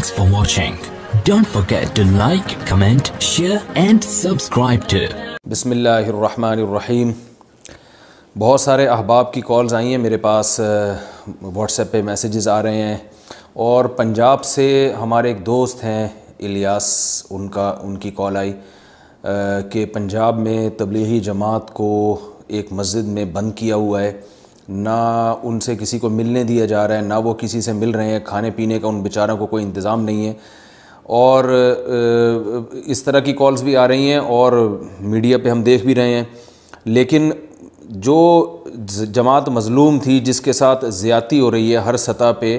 Thanks for watching. Don't forget to like, comment, share and subscribe to बिसमीम बहुत सारे अहबाब की कॉल्स आई हैं मेरे पास व्हाट्सएप पे मैसेजेस आ रहे हैं और पंजाब से हमारे एक दोस्त हैं इलियास उनका उनकी कॉल आई कि पंजाब में तबलीगी जमात को एक मस्जिद में बंद किया हुआ है ना उनसे किसी को मिलने दिया जा रहा है ना वो किसी से मिल रहे हैं खाने पीने का उन बेचारों को कोई इंतज़ाम नहीं है और इस तरह की कॉल्स भी आ रही हैं और मीडिया पे हम देख भी रहे हैं लेकिन जो जमात मज़लूम थी जिसके साथ ज़्यादती हो रही है हर सतह पे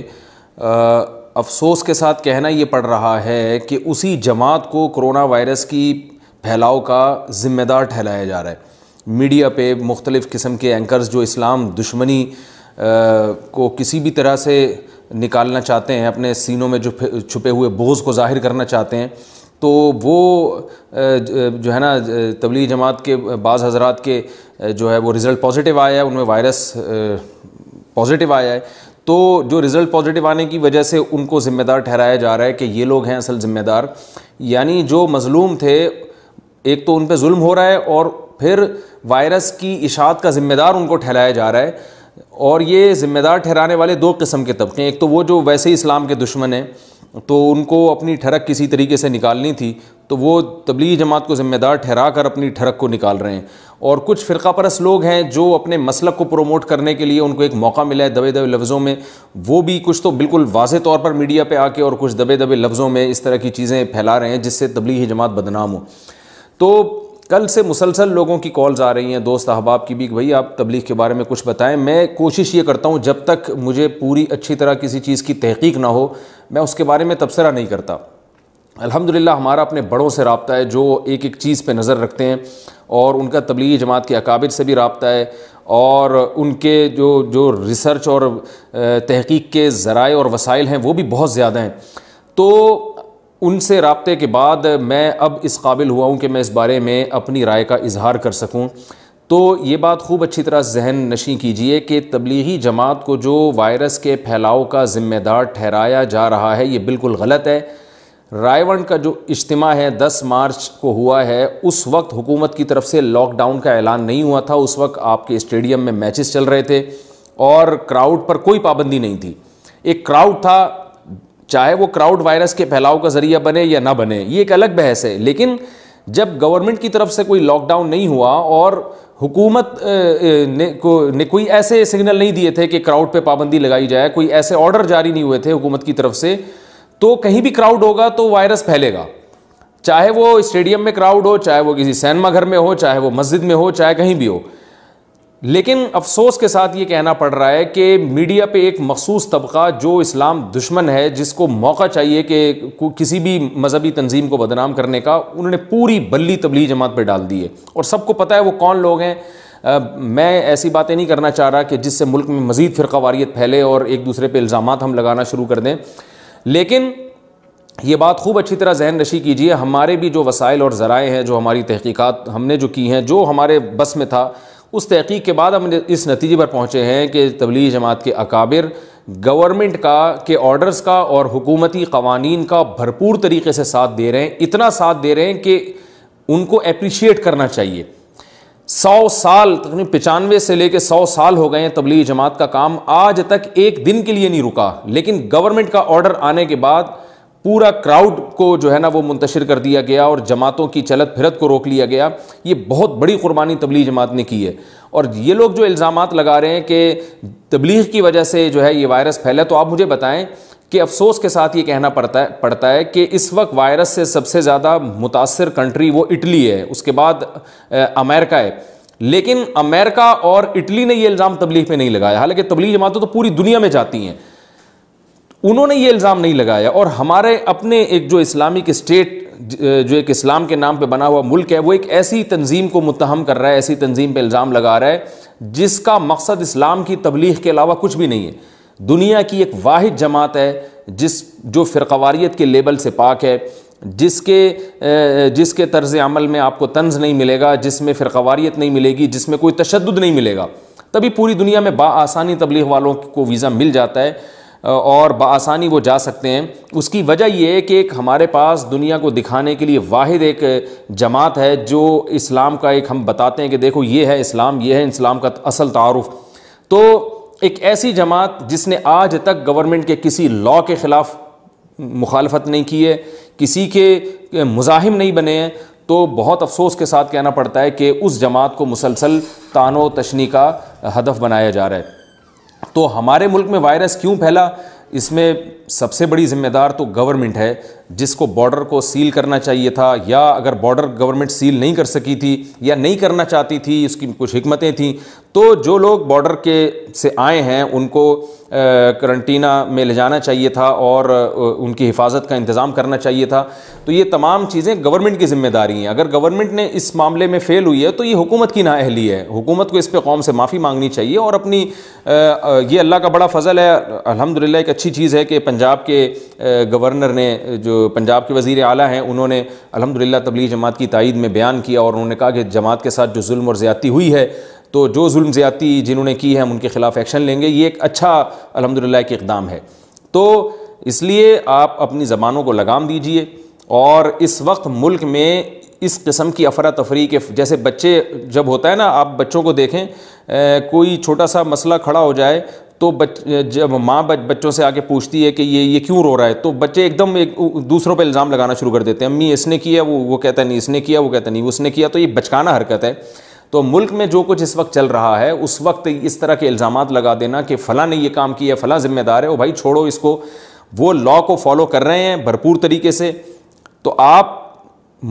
अफसोस के साथ कहना ये पड़ रहा है कि उसी जमात को कोरोना वायरस की फैलाव का ज़िम्मेदार ठहराया जा रहा है मीडिया पे मुख्तलिफ़ किस्म के एंकर्स जो इस्लाम दुश्मनी आ, को किसी भी तरह से निकालना चाहते हैं अपने सीनों में जो छुपे हुए बोझ को ज़ाहिर करना चाहते हैं तो वो जो है ना तबली जमात के बाज़ हजरा के जो है वो रिज़ल्ट पॉजिटिव आया है उनमें वायरस पॉजिटिव आया है तो जो रिज़ल्ट पॉजिटिव आने की वजह से उनको ज़िम्मेदार ठहराया जा रहा है कि ये लोग हैं असल ज़िम्मेदार यानी जो मज़लूम थे एक तो उन पर म हो रहा है और फिर वायरस की इशात का ज़िम्मेदार उनको ठहराया जा रहा है और ये ज़िम्मेदार ठहराने वाले दो किस्म के तबके एक तो वो जो वैसे ही इस्लाम के दुश्मन हैं तो उनको अपनी ठरक किसी तरीके से निकालनी थी तो वो तबलीगी जमात को ज़िम्मेदार ठहरा कर अपनी ठरक को निकाल रहे हैं और कुछ फ़िरका परस लोग हैं जो अपने मसलक को प्रोमोट करने के लिए उनको एक मौका मिला है दबे दबे लफ्ज़ों में वो भी कुछ तो बिल्कुल वाज तौर पर मीडिया पर आके और कुछ दबे दबे लफ्ज़ों में इस तरह की चीज़ें फैला रहे हैं जिससे तबलीगी जमात बदनाम हो तो कल से मुसलसल लोगों की कॉल्स आ रही हैं दोस्त अहबाब की भी भाई आप तबलीग के बारे में कुछ बताएं मैं कोशिश ये करता हूँ जब तक मुझे पूरी अच्छी तरह किसी चीज़ की तहकीक ना हो मैं उसके बारे में तबसरा नहीं करता अल्हम्दुलिल्लाह हमारा अपने बड़ों से रबता है जो एक एक चीज़ पे नज़र रखते हैं और उनका तबलीगी जमात के अकाबिर से भी रबता है और उनके जो जो रिसर्च और तहकीक के ज़राए और वसाइल हैं वो भी बहुत ज़्यादा हैं तो उनसे रबते के बाद मैं अब इस काबिल हुआ हूँ कि मैं इस बारे में अपनी राय का इजहार कर सकूँ तो ये बात खूब अच्छी तरह जहन नशी कीजिए कि तबलीगी जमात को जो वायरस के फैलाव का ज़िम्मेदार ठहराया जा रहा है ये बिल्कुल गलत है रायवंड का जो इज्तम है 10 मार्च को हुआ है उस वक्त हुकूमत की तरफ से लॉकडाउन का ऐलान नहीं हुआ था उस वक्त आपके स्टेडियम में मैचेस चल रहे थे और क्राउड पर कोई पाबंदी नहीं थी एक क्राउड था चाहे वो क्राउड वायरस के फैलाव का जरिया बने या ना बने ये एक अलग बहस है लेकिन जब गवर्नमेंट की तरफ से कोई लॉकडाउन नहीं हुआ और हुकूमत ने को ने कोई ऐसे सिग्नल नहीं दिए थे कि क्राउड पे पाबंदी लगाई जाए कोई ऐसे ऑर्डर जारी नहीं हुए थे हुकूमत की तरफ से तो कहीं भी क्राउड होगा तो वायरस फैलेगा चाहे वो स्टेडियम में क्राउड हो चाहे वो किसी घर में हो चाहे वो मस्जिद में हो चाहे कहीं भी हो लेकिन अफसोस के साथ ये कहना पड़ रहा है कि मीडिया पे एक मखसूस तबका जो इस्लाम दुश्मन है जिसको मौका चाहिए कि किसी भी मजहबी तंजीम को बदनाम करने का उन्होंने पूरी बल्ली तबली जमात पर डाल दी है और सबको पता है वो कौन लोग हैं आ, मैं ऐसी बातें नहीं करना चाह रहा कि जिससे मुल्क में मज़ीद फिर कवारीत फैले और एक दूसरे पर इल्ज़ाम हम लगाना शुरू कर दें लेकिन ये बात खूब अच्छी तरह जहन नशी कीजिए हमारे भी जो वसाइल और ज़राए हैं जो हमारी तहकीक़ात हमने जो की हैं जो हमारे बस में था उस तहकीक के बाद हम इस नतीजे पर पहुँचे हैं कि तबली जमात के अकाबिर गवर्नमेंट का के ऑर्डर्स का और हुकूमती कवानीन का भरपूर तरीके से साथ दे रहे हैं इतना साथ दे रहे हैं कि उनको अप्रिशिएट करना चाहिए सौ साल तकरीबन पचानवे से लेकर सौ साल हो गए हैं तबलीगी जमात का काम आज तक एक दिन के लिए नहीं रुका लेकिन गवर्नमेंट का ऑर्डर आने के बाद पूरा क्राउड को जो है ना वो मुंतशिर कर दिया गया और जमातों की चलत फिरत को रोक लिया गया ये बहुत बड़ी कुर्बानी तबलीग जमात ने की है और ये लोग जो इल्ज़ाम लगा रहे हैं कि तबलीग की वजह से जो है ये वायरस फैला तो आप मुझे बताएं कि अफसोस के साथ ये कहना पड़ता है पड़ता है कि इस वक्त वायरस से सबसे ज़्यादा मुतासर कंट्री वो इटली है उसके बाद अमेरिका है लेकिन अमेरिका और इटली ने ये इल्ज़ाम तबलीग में नहीं लगाया हालांकि तबलीग जमातें तो पूरी दुनिया में जाती हैं उन्होंने ये इल्ज़ाम नहीं लगाया और हमारे अपने एक जो इस्लामिक स्टेट जो एक इस्लाम के नाम पे बना हुआ मुल्क है वो एक ऐसी तंजीम को मुतहम कर रहा है ऐसी तंजीम पे इल्ज़ाम लगा रहा है जिसका मकसद इस्लाम की तबलीग के अलावा कुछ भी नहीं है दुनिया की एक वाद जमात है जिस जो फ़िरवारीत के लेबल से पाक है जिसके जिसके तर्ज अमल में आपको तंज नहीं मिलेगा जिसमें फिरकवारीत नहीं मिलेगी जिसमें कोई तशद नहीं मिलेगा तभी पूरी दुनिया में बासानी तबलीग वालों को वीज़ा मिल जाता है और बसानी वो जा सकते हैं उसकी वजह ये है कि एक हमारे पास दुनिया को दिखाने के लिए वाद एक जमात है जो इस्लाम का एक हम बताते हैं कि देखो ये है इस्लाम ये है इस्लाम का असल तारफ़ तो एक ऐसी जमात जिसने आज तक गवर्नमेंट के किसी लॉ के ख़िलाफ़ मुखालफत नहीं की है किसी के मुजाहिम नहीं बने हैं तो बहुत अफसोस के साथ कहना पड़ता है कि उस जमात को मुसलसल तानो तशनी का हदफ बनाया जा रहा है तो हमारे मुल्क में वायरस क्यों फैला इसमें सबसे बड़ी जिम्मेदार तो गवर्नमेंट है जिसको बॉर्डर को सील करना चाहिए था या अगर बॉर्डर गवर्नमेंट सील नहीं कर सकी थी या नहीं करना चाहती थी उसकी कुछ हमतें थी तो जो लोग बॉर्डर के से आए हैं उनको करंटीना में ले जाना चाहिए था और उनकी हिफाजत का इंतज़ाम करना चाहिए था तो ये तमाम चीज़ें गवर्नमेंट की जिम्मेदारी हैं अगर गवर्नमेंट ने इस मामले में फ़ेल हुई है तो ये हुकूमत की नाअहली है हुकूमत को इस पर कौम से माफ़ी मांगनी चाहिए और अपनी ये अल्लाह का बड़ा फजल है अलहमदिल्ला एक अच्छी चीज़ है कि पंजाब के गवर्नर ने जो पंजाब के वज़ी अली हैं उन्होंने अलहमदिल्ला तबली जमात की तइद में बयान किया और उन्होंने कहा कि जमात के साथ जो जुल्म और ज़्यादती हुई है तो जो जुल्म ज़्यादी जिन्होंने की है हम उनके ख़िलाफ़ एक्शन लेंगे ये एक अच्छा अलहमदिल्ला के इकदाम है तो इसलिए आप अपनी ज़बानों को लगाम दीजिए और इस वक्त मुल्क में इस किस्म की अफरा तफरी के जैसे बच्चे जब होता है ना आप बच्चों को देखें ए, कोई छोटा सा मसला खड़ा हो जाए तो बच जब माँ बच, बच्चों से आके पूछती है कि ये ये क्यों रो रहा है तो बच्चे एकदम एक दूसरों पे इल्ज़ाम लगाना शुरू कर देते हैं अम्मी इसने किया वो वो कहता नहीं इसने किया वो कहता नहीं उसने किया तो ये बचकाना हरकत है तो मुल्क में जो कुछ इस वक्त चल रहा है उस वक्त इस तरह के इल्ज़ाम लगा देना कि फ़लाँ ने यह काम किया फ़लाँ ज़िम्मेदार है वो भाई छोड़ो इसको वो लॉ को फॉलो कर रहे हैं भरपूर तरीके से तो आप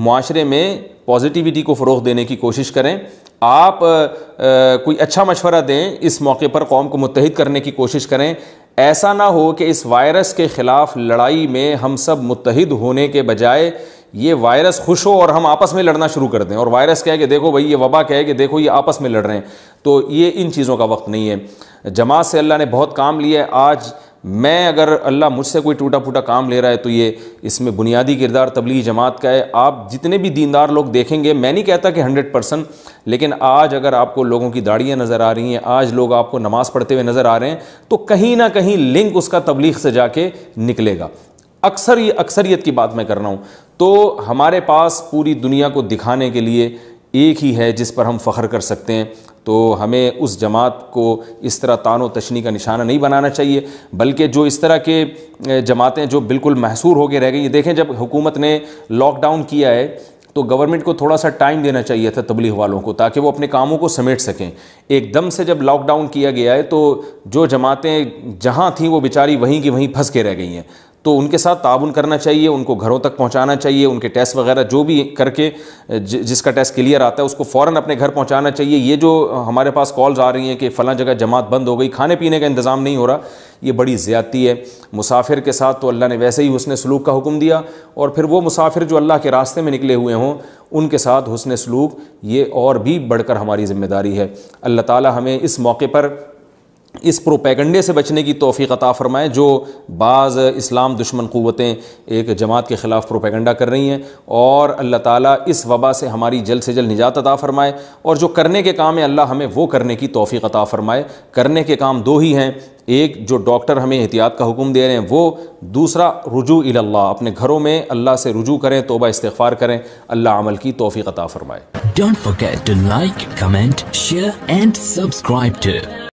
माशरे में पॉजिटिविटी को फ़रोग देने की कोशिश करें आप आ, आ, कोई अच्छा मशवरा दें इस मौके पर कौम को मुतहद करने की कोशिश करें ऐसा ना हो कि इस वायरस के ख़िलाफ़ लड़ाई में हम सब मुतहद होने के बजाय ये वायरस खुश हो और हम आपस में लड़ना शुरू कर दें और वायरस कहे कि देखो भाई ये वबा कहे कि देखो ये आपस में लड़ रहे हैं तो ये इन चीज़ों का वक्त नहीं है जमात से अल्लाह ने बहुत काम लिया है आज मैं अगर अल्लाह मुझसे कोई टूटा फूटा काम ले रहा है तो ये इसमें बुनियादी किरदार तबलीगी जमात का है आप जितने भी दीनदार लोग देखेंगे मैं नहीं कहता कि हंड्रेड परसेंट लेकिन आज अगर आपको लोगों की दाढ़ियाँ नज़र आ रही हैं आज लोग आपको नमाज़ पढ़ते हुए नज़र आ रहे हैं तो कहीं ना कहीं लिंक उसका तबलीग से जाके निकलेगा अक्सर ये अक्सरियत की बात मैं कर रहा हूँ तो हमारे पास पूरी दुनिया को दिखाने के लिए एक ही है जिस पर हम फ़ख्र कर सकते हैं तो हमें उस जमात को इस तरह तानो तशनी का निशाना नहीं बनाना चाहिए बल्कि जो इस तरह के जमातें जो बिल्कुल महसूर होकर रह गई देखें जब हुकूमत ने लॉकडाउन किया है तो गवर्नमेंट को थोड़ा सा टाइम देना चाहिए था तबलीग वालों को ताकि वो अपने कामों को समेट सकें एकदम से जब लॉकडाउन किया गया है तो जो जमातें जहाँ थीं वो बेचारी वहीं की वहीं फंस के रह गई हैं तो उनके साथ ताउन करना चाहिए उनको घरों तक पहुंचाना चाहिए उनके टेस्ट वगैरह जो भी करके जिसका टेस्ट क्लियर आता है उसको फ़ौरन अपने घर पहुंचाना चाहिए ये जो हमारे पास कॉल्स आ रही हैं कि फ़लाँ जगह जमात बंद हो गई खाने पीने का इंतज़ाम नहीं हो रहा ये बड़ी ज़्यादती है मुसाफिर के साथ तो अल्लाह ने वैसे ही हुसन सलूक का हुक्म दिया और फिर वो मुसाफिर जो अल्लाह के रास्ते में निकले हुए हों उनके साथ हुसन सलूक ये और भी बढ़कर हमारी ज़िम्मेदारी है अल्लाह ताली हमें इस मौके पर इस प्रोपैगंडे से बचने की तोफ़ी अता फ़रमाएँ जो बाज़ इस्लाम दुश्मन क़वतें एक जमात के ख़िलाफ़ प्रोपैगंडा कर रही हैं और अल्लाह ताली इस वबा से हमारी जल्द से जल्द निजात अता फ़रमाए और जो करने के काम है अल्लाह हमें वो करने की तोफ़ी अता फ़रमाए करने के काम दो ही हैं एक जो डॉक्टर हमें एहतियात का हुक्म दे रहे हैं वो दूसरा रुजू इल्ला अपने घरों में अल्लाह से रुजू करें तोबा इस्तफ़ार करें अल्लाह अमल की तोफ़ी अता फ़रमाए don't forget to like comment share and subscribe to